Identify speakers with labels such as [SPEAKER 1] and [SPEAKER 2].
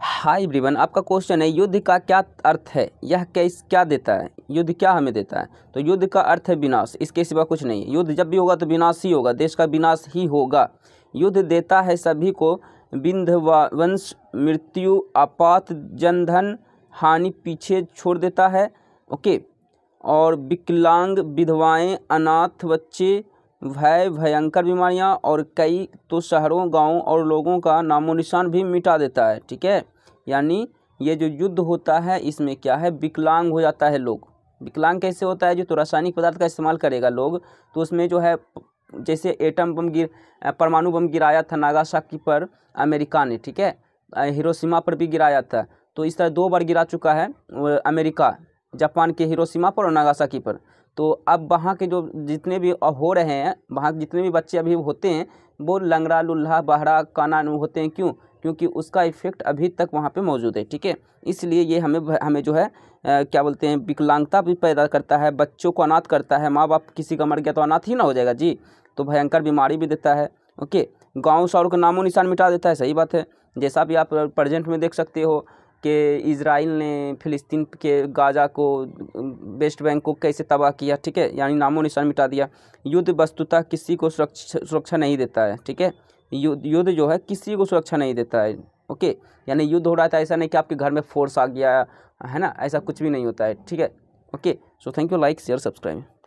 [SPEAKER 1] हाय ब्रिवन आपका क्वेश्चन है युद्ध का क्या अर्थ है यह कैस क्या देता है युद्ध क्या हमें देता है तो युद्ध का अर्थ है विनाश इसके सिवा कुछ नहीं है युद्ध जब भी होगा तो विनाश ही होगा देश का विनाश ही होगा युद्ध देता है सभी को वंश मृत्यु आपात जनधन हानि पीछे छोड़ देता है ओके और विकलांग विधवाएँ अनाथ बच्चे भय भयंकर बीमारियां और कई तो शहरों गाँव और लोगों का नामो निशान भी मिटा देता है ठीक है यानी ये जो युद्ध होता है इसमें क्या है विकलांग हो जाता है लोग विकलांग कैसे होता है जो तो रासायनिक पदार्थ का इस्तेमाल करेगा लोग तो उसमें जो है जैसे एटम बम गिर परमाणु बम गिराया था नागासाकी पर अमेरिका ने ठीक है हिरोशिमा पर भी गिराया था तो इस तरह दो बार गिरा चुका है अमेरिका जापान के हिरोशिमा पर और नागासाकी पर तो अब वहाँ के जो जितने भी हो रहे हैं वहाँ के जितने भी बच्चे अभी होते हैं वो लंगड़ा लुल्हा बहरा काना होते हैं क्यों क्योंकि उसका इफ़ेक्ट अभी तक वहाँ पे मौजूद है ठीक है इसलिए ये हमें हमें जो है आ, क्या बोलते हैं विकलांगता भी पैदा करता है बच्चों को अनाथ करता है माँ बाप किसी का मर गया तो अनाथ ही ना हो जाएगा जी तो भयंकर बीमारी भी देता है ओके गाँव शहर का नामो निशान मिटा देता है सही बात है जैसा भी आप प्रजेंट में देख सकते हो कि इसराइल ने फ़िलिस्तीन के गाज़ा को वेस्ट बैंक को कैसे तबाह किया ठीक है यानी नामो निशान मिटा दिया युद्ध वस्तुतः किसी को सुरक्षा सुरक्षा नहीं देता है ठीक है युद्ध युद्ध जो है किसी को सुरक्षा नहीं देता है ओके यानी युद्ध हो रहा था ऐसा नहीं कि आपके घर में फोर्स आ गया है ना ऐसा कुछ भी नहीं होता है ठीक है okay so thank you like share subscribe